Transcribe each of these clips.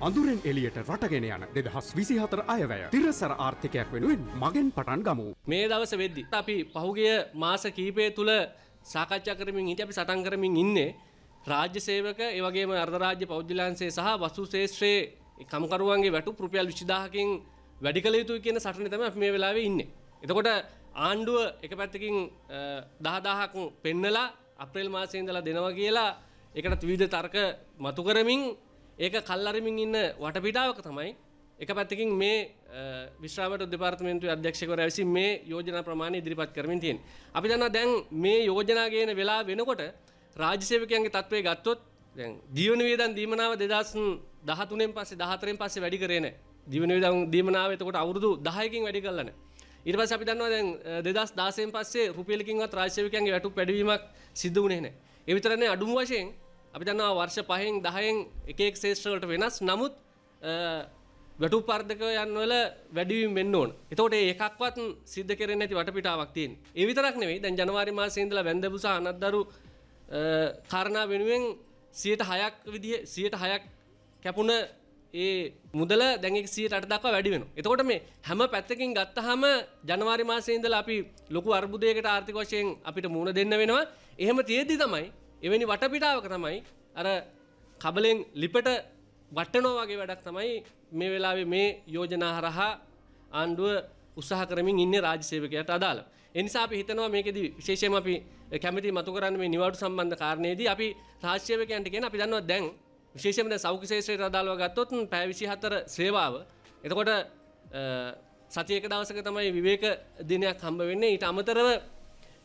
අඳුරෙන් එලියට රටගෙන යන දෙදහස් විසිහතර අයවැය තිරසර ආර්ථිකයක් වෙනුවෙන් මගෙන් පටන් ගමු. මේ දවස වෙද්දි. අපි පහුගිය මාස කීපය තුළ සාකච්ඡා කරමින් හිට අපි සටන් කරමින් ඉන්නේ. රාජ්‍ය සේවක ඒවගේම අර්ධරාජ්‍ය පෞද්ගලයන්සේ සහ වස්තු ශේෂ්ත්‍රයේ කම්කරුවන්ගේ වැටු රුපියල් 20000කින් වැඩි කළ යුතුයි කියන සටනේ තමයි අපි මේ වෙලාවේ ඉන්නේ. එතකොට ආණ්ඩුව එක පැත්තකින් 10000ක් පෙන්නලා අප්‍රේල් මාසයේ ඉඳලා දෙනවා කියලා ඒකට විවිධ තර්ක මතු කරමින් ඒක කල්ලරමින් ඉන්න වටපිටාවක තමයි එක පැත්තකින් මේ විශ්‍රාමට දෙපාර්තමේන්තු අධ්‍යක්ෂකවරයා විසින් මේ යෝජනා ප්‍රමාණය ඉදිරිපත් කරමින් තියෙන. අපි දන්නවා දැන් මේ යෝජනා ගේන වෙලා වෙනකොට රාජ්‍ය සේවකයන්ගේ තත්ත්වය ගත්තොත් දැන් ජීවන වියදම් දීමනාව 2013 න් පස්සේ 14 න් පස්සේ වැඩි කරේ නැහැ. ජීවන වියදම් දීමනාව එතකොට අවුරුදු 10කින් වැඩි කළා නැහැ. ඊට පස්සේ අපි දන්නවා දැන් 2016 න් පස්සේ රුපියලකින්වත් රාජ්‍ය සේවකයන්ගේ වැටුප් වැඩිවීමක් සිදු වුණේ නැහැ. ඒ විතරනේ අඩුම වශයෙන් අපි දන්නවා වර්ෂ පහෙන් දහයෙන් එකෙක් ශේෂ්‍රවලට වෙනස් නමුත් වැටු පර්ධක යන්වල වැඩිවීම වෙන්න ඕන. එතකොට ඒ එකක්වත් සිද්ධ කරෙන්නේ නැති වටපිටාවක් තියෙන. ඒ විතරක් නෙවෙයි දැන් ජනවාරි මාසයේ ඉඳලා වැන්දබුස අනත්දරු කාරණා වෙනුවෙන් 106ක් විදිහ 106ක් කැපුණ ඒ මුදල දැන් 108ට දක්වා වැඩි වෙනවා. එතකොට මේ හැම පැත්තකින් ගත්තාම ජනවාරි මාසයේ ඉඳලා අපි ලොකු අර්බුදයකට ආර්ථික වශයෙන් අපිට මුහුණ දෙන්න වෙනවා. එහෙම තියෙද්දි තමයි එවැනි වටපිටාවක තමයි අර කබලෙන් ලිපට වට්ටනෝ වගේ වැඩක් තමයි මේ වෙලාවේ මේ යෝජනා හරහා ආණ්ඩුව උත්සාහ කරමින් ඉන්න රාජසේවකයට අදාළ. එනිසා අපි හිතනවා මේකෙදි විශේෂයෙන් අපි කැමති මතු කරන්න මේ නිවාඩු සම්බන්ධ කාරණේදී අපි රාජසේවකයන්ට කියන අපි දන්නවා දැන් විශේෂයෙන්ම දැන් සෞඛ්‍ය ශාස්ත්‍රයට අදාළව ගත්තොත් පැය 24 සේවාව. එතකොට සතියක දවසක තමයි විවේක දිනයක් හම්බ වෙන්නේ. ඊට අමතරව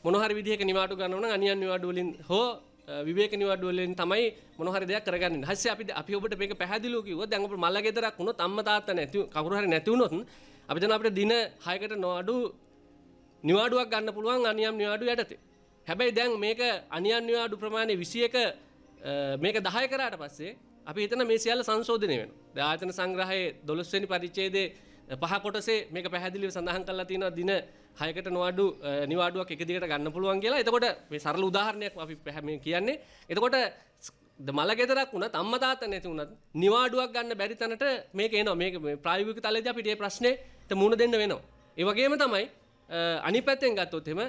මොනහරි විදිහක නිවාඩු ගන්න ඕන අනියන් නිවාඩු වලින් හෝ විවේක නිවඩුවලෙන් තමයි මොහරි දෙයක් කරගන්න හස්සේ අපි අපි ඔබට මේක පැහැදිලිව කිව්වොත් දැන් ඔබ මල ගෙදරක් වුණොත් අම්මා තාත්තා නැති කවුරු හරි නැති වුණොත් අපි දැන් අපිට දින 6කට නොඅඩු නිවාඩුවක් ගන්න පුළුවන් අනියම් නිවාඩු යටතේ. හැබැයි දැන් මේක අනියම් නිවාඩු ප්‍රමාණය 21 මේක 10 කරාට පස්සේ අපි හිතන මේ සියල්ල සංශෝධනය වෙනවා. දැන් ආයතන සංග්‍රහයේ 12 වෙනි පරිච්ඡේදයේ පහ කොටසේ මේක පැහැදිලිව සඳහන් කරලා තියෙනවා දින 6කට නොඅඩු නිවාඩුවක් එක දිගට ගන්න පුළුවන් කියලා. එතකොට මේ සරල උදාහරණයක් අපි මේ කියන්නේ. එතකොට මල ගෙදරක් වුණත් අම්ම තාත්තා නැති වුණත් නිවාඩුවක් ගන්න බැරි තැනට මේක එනවා. මේක ප්‍රායෝගික තලයේදී අපිට මේ ප්‍රශ්නේට මුහුණ දෙන්න වෙනවා. ඒ වගේම තමයි අනිත් පැත්තෙන් ගත්තොත් එහෙම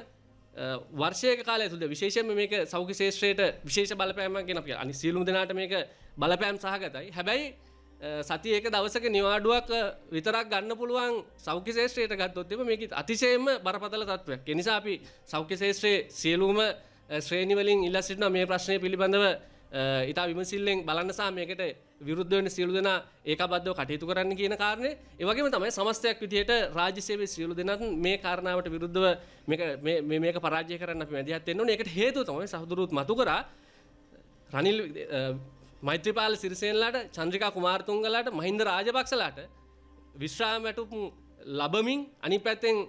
වර්ෂයක කාලය තුළ විශේෂයෙන්ම මේක සෞඛ්‍ය ශාස්ත්‍රයට විශේෂ බලපෑමක් ගෙන අපි අනිත් සියලුම දෙනාට මේක බලපෑම් සහගතයි. හැබැයි සති ඒක දවසක නිවාඩුවක් විතරක් ගන්න පුළුවන් සෞඛ්‍ය ශේෂත්‍රයට ගත්තොත්තිම මේක අතිශයම බරපතල තත්වයක් කෙනිසා අපි සෞඛ්‍ය ශේෂත්‍රයේ සියලූම ශ්‍රේණිවලින් ඉල්ල සිටින මේ ප්‍රශ්නය පිළිබඳව ඉතා විමසිල්ලෙන් බලන්නසා මේකට විරුද්ධවන සියලු දෙෙන ඒක බද්ධව කටයුතු කරන්න කියන කාරණය ඒවගේම තමයි සමස්තයක් විදිහයට රාජ්‍යසේවේ සියලු දෙනත් මේ කාරණාවට විරුද්ධව මේක පරාජය කරන්න මැදිහත්වෙන්න එකට හේතු තමයි සහදුරුත් මතු කර රනිල් මෛත්‍රපාල සිරිසෙන්ලට චන්ද්‍රිකා කුමාර්තුන්ගලට මහින්ද රාජපක්සලාට විශ්‍රාමැටුම් ලබමින් අනි පැත්තෙන්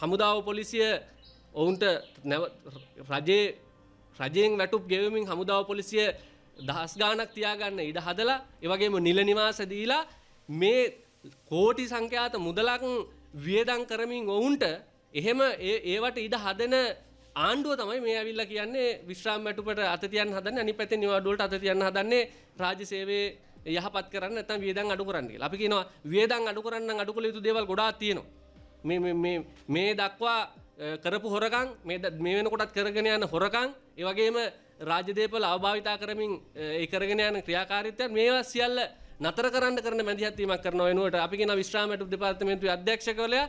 හමුදාව පොලිසිය ඔවුන්ට රජයේ රජයෙන් වැටුප් ගෙවමින් හමුදාව පොලිසිය දහස් ගානක් තියාගන්න ඉඩ හදලා එවගේම නිල නිවාසදීලා මේ කෝටි සංඛ්‍යාත මුදලක් වියදං කරමින් ඔවුන්ට එහෙම ඒවට ඉඩ හදන ආණ්ඩුව තමයි මේ ඇවිල්ලා කියන්නේ විශ්‍රාම මැටුපට අත තියන්න හදන්නේ අනිත් පැත්තේ නිවාඩුවලට අත තියන්න හදන්නේ රාජ්‍ය සේවයේ යහපත් කරන්න නැත්නම් වියදම් අඩු කරන්න කියලා. අපි කියනවා වියදම් අඩු කරන්න නම් අඩු කළ යුතු දේවල් ගොඩාක් තියෙනවා. මේ මේ මේ දක්වා කරපු හොරකම් මේ මේ වෙනකොටත් කරගෙන යන හොරකම් ඒ වගේම රාජ්‍ය දේපල අවභාවිතා කරමින් ඒ කරගෙන යන ක්‍රියාකාරීත්වයන් මේවා සියල්ල නතර කරන්න කරන මැදිහත්වීමක් කරන වෙනුවට අපි කියන විශ්‍රාම මැටුප දෙපාර්තමේන්තුවේ අධ්‍යක්ෂකවරයා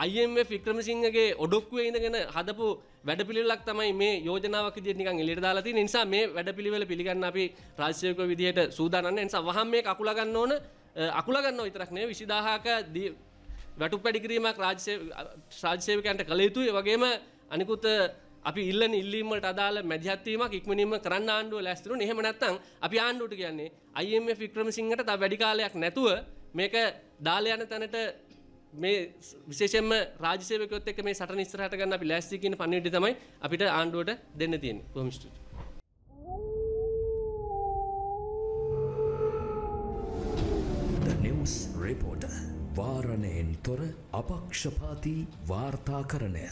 අයිම ෆික්‍රමසිංහගේ ඔඩොක්කුව ඉඳගෙන හදපු වැඩපිළිල්ලක් තමයි මේ යෝජනාවක් දිනිකන් එලිට දාලාති නිසා මේ වැඩපිළිවෙල පිළිගන්න අපි රාශ්‍යයක විදිහයට සූදානන්න නිසා වහම් මේ අකුලගන්න ඕන අකුලගන්න විතරක්නේ විසිදාහක දී වැටු පැඩිකිරීමක් රාජ්‍ය රාජ්‍යයකන්ට කළ යුතුයි වගේම අනිකුත් අපි ඉල්ලන ඉල්ලීමට අදාළ මැදිහත්වීමක් ඉක්මනීම කරන්න ආණ්ඩුව ලැස්තුරු එහෙම නැත්තම් අපි ආණ්ඩුවට කියන්නේ අයිම ෆික්‍රමසිංහට තා වැඩි කාලයක් නැතුව මේක දාලා යන තැනට මේ විශේෂෙන්ම රාජසයකොත් එක මේ සට නිස්සරහට ගන්න අපි ලැස්සිකන පණිටි තමයි අපිට ආණ්ඩුවට දෙන්න තියෙන කොමිස්ටට. නිවස් රිපෝට වාරණයෙන් තොර අපක්ෂපාති වාර්තා කරණය